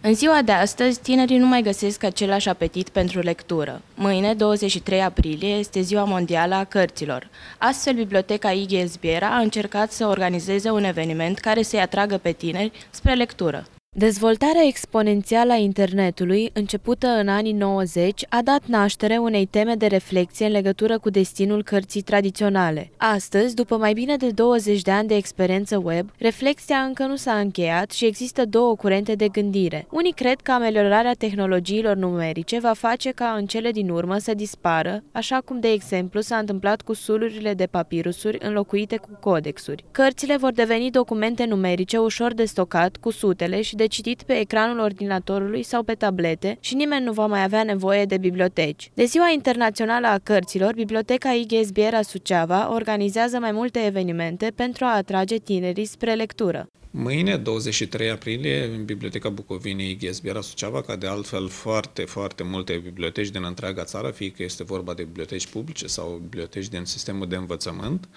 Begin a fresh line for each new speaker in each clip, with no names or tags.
În ziua de astăzi, tinerii nu mai găsesc același apetit pentru lectură. Mâine, 23 aprilie, este Ziua Mondială a Cărților. Astfel, Biblioteca Ighe Zbiera a încercat să organizeze un eveniment care să-i atragă pe tineri spre lectură. Dezvoltarea exponențială a internetului, începută în anii 90, a dat naștere unei teme de reflexie în legătură cu destinul cărții tradiționale. Astăzi, după mai bine de 20 de ani de experiență web, reflexia încă nu s-a încheiat și există două curente de gândire. Unii cred că ameliorarea tehnologiilor numerice va face ca în cele din urmă să dispară, așa cum de exemplu s-a întâmplat cu sulurile de papirusuri înlocuite cu codexuri. Cărțile vor deveni documente numerice ușor de stocat, cu sutele și de citit pe ecranul ordinatorului sau pe tablete și nimeni nu va mai avea nevoie de biblioteci. De Ziua Internațională a Cărților, Biblioteca IGS Biera Suceava organizează mai multe evenimente pentru a atrage tinerii spre lectură.
Mâine, 23 aprilie, în Biblioteca Bucovinei Biera Suceava, ca de altfel foarte, foarte multe biblioteci din întreaga țară, fie că este vorba de biblioteci publice sau biblioteci din sistemul de învățământ,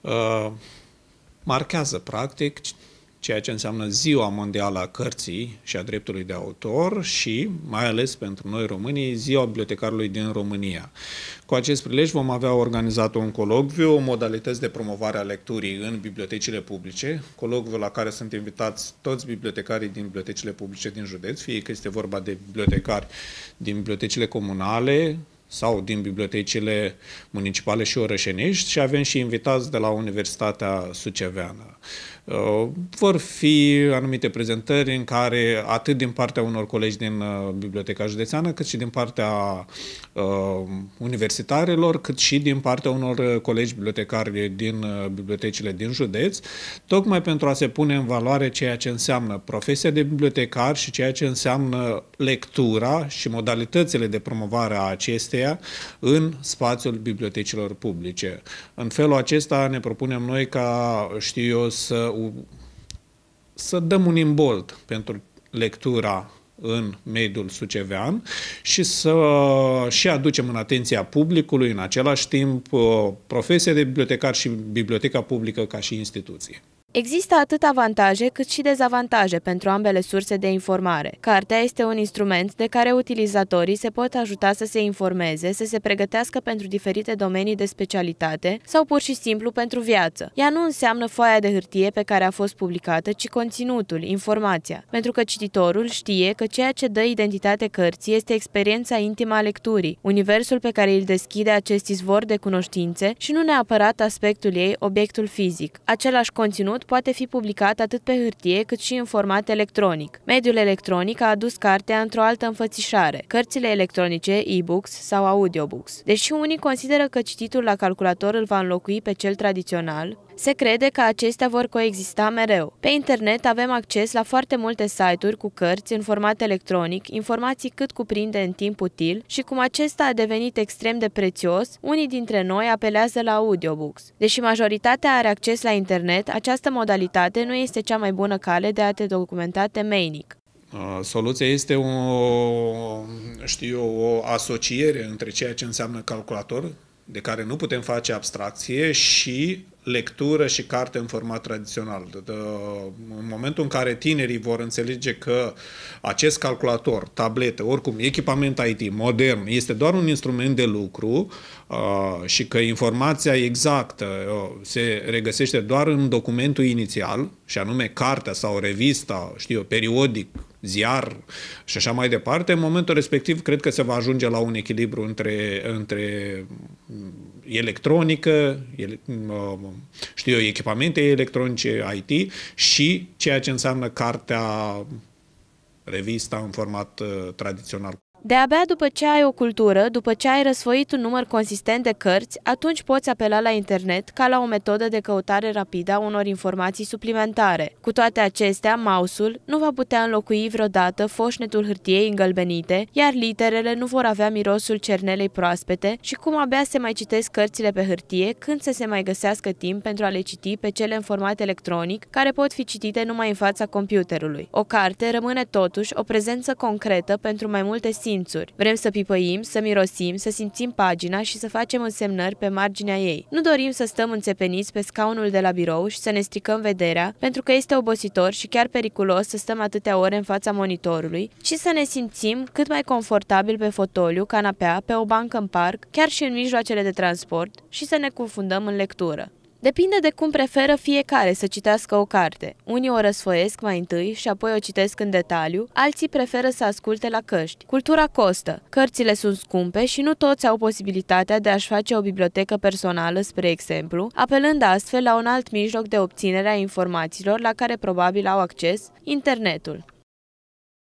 uh, marchează practic ceea ce înseamnă Ziua Mondială a Cărții și a Dreptului de Autor și, mai ales pentru noi românii, Ziua Bibliotecarului din România. Cu acest prilej vom avea organizat un colocviu, modalități de promovare a lecturii în bibliotecile publice, colocviu la care sunt invitați toți bibliotecarii din bibliotecile publice din județ, fie că este vorba de bibliotecari din bibliotecile comunale, sau din bibliotecile municipale și orășenești și avem și invitați de la Universitatea Suceveană. Uh, vor fi anumite prezentări în care, atât din partea unor colegi din uh, Biblioteca Județeană, cât și din partea uh, universitarilor, cât și din partea unor colegi bibliotecari din bibliotecile din județ, tocmai pentru a se pune în valoare ceea ce înseamnă profesia de bibliotecar și ceea ce înseamnă lectura și modalitățile de promovare a acesteia în spațiul bibliotecilor publice. În felul acesta ne propunem noi ca, știu eu, să să dăm un imbold pentru lectura în mediul sucevean și să și aducem în atenția publicului în același timp uh, profesia de bibliotecar și biblioteca publică ca și instituție.
Există atât avantaje cât și dezavantaje pentru ambele surse de informare. Cartea este un instrument de care utilizatorii se pot ajuta să se informeze, să se pregătească pentru diferite domenii de specialitate sau pur și simplu pentru viață. Ea nu înseamnă foaia de hârtie pe care a fost publicată, ci conținutul, informația, pentru că cititorul știe că ceea ce dă identitate cărții este experiența intimă a lecturii, universul pe care îl deschide acest izvor de cunoștințe și nu neapărat aspectul ei, obiectul fizic. Același conținut poate fi publicat atât pe hârtie cât și în format electronic. Mediul electronic a adus cartea într-o altă înfățișare, cărțile electronice, e-books sau audiobooks. Deși unii consideră că cititul la calculator îl va înlocui pe cel tradițional, se crede că acestea vor coexista mereu. Pe internet avem acces la foarte multe site-uri cu cărți în format electronic, informații cât cuprinde în timp util și cum acesta a devenit extrem de prețios, unii dintre noi apelează la audiobooks. Deși majoritatea are acces la internet, această modalitate nu este cea mai bună cale de a te documenta temeinic.
Soluția este o, știu, o asociere între ceea ce înseamnă calculator de care nu putem face abstracție și lectură și carte în format tradițional. De, de, în momentul în care tinerii vor înțelege că acest calculator, tablete, oricum, echipament IT modern, este doar un instrument de lucru uh, și că informația exactă uh, se regăsește doar în documentul inițial, și anume cartea sau revista, știu eu, periodic, ziar și așa mai departe, în momentul respectiv cred că se va ajunge la un echilibru între, între electronică, ele, uh, știu eu, echipamente electronice, IT și ceea ce înseamnă cartea, revista în format uh, tradițional.
De-abia după ce ai o cultură, după ce ai răsfoit un număr consistent de cărți, atunci poți apela la internet ca la o metodă de căutare rapidă a unor informații suplimentare. Cu toate acestea, mouse-ul nu va putea înlocui vreodată foșnetul hârtiei îngălbenite, iar literele nu vor avea mirosul cernelei proaspete și cum abia se mai citesc cărțile pe hârtie când să se mai găsească timp pentru a le citi pe cele în format electronic, care pot fi citite numai în fața computerului. O carte rămâne totuși o prezență concretă pentru mai multe simțe simțuri. Vrem să pipăim, să mirosim, să simțim pagina și să facem însemnări pe marginea ei. Nu dorim să stăm înțepeniți pe scaunul de la birou și să ne stricăm vederea, pentru că este obositor și chiar periculos să stăm atâtea ore în fața monitorului, ci să ne simțim cât mai confortabil pe fotoliu, canapea, pe o bancă în parc, chiar și în mijloacele de transport și să ne confundăm în lectură. Depinde de cum preferă fiecare să citească o carte. Unii o răsfoiesc mai întâi și apoi o citesc în detaliu, alții preferă să asculte la căști. Cultura costă, cărțile sunt scumpe și nu toți au posibilitatea de a-și face o bibliotecă personală, spre exemplu, apelând astfel la un alt mijloc de obținere a informațiilor la care probabil au acces, internetul.